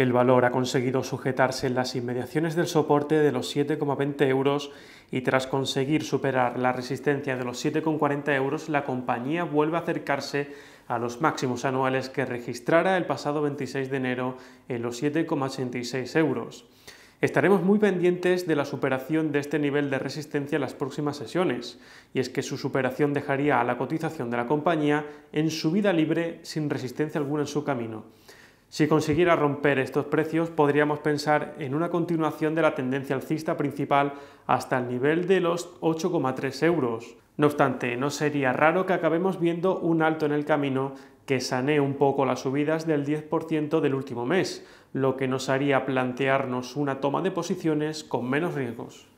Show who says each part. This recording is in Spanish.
Speaker 1: El valor ha conseguido sujetarse en las inmediaciones del soporte de los 7,20 euros y tras conseguir superar la resistencia de los 7,40 euros, la compañía vuelve a acercarse a los máximos anuales que registrara el pasado 26 de enero en los 7,86 euros. Estaremos muy pendientes de la superación de este nivel de resistencia en las próximas sesiones, y es que su superación dejaría a la cotización de la compañía en vida libre sin resistencia alguna en su camino. Si consiguiera romper estos precios, podríamos pensar en una continuación de la tendencia alcista principal hasta el nivel de los 8,3 euros. No obstante, no sería raro que acabemos viendo un alto en el camino que sanee un poco las subidas del 10% del último mes, lo que nos haría plantearnos una toma de posiciones con menos riesgos.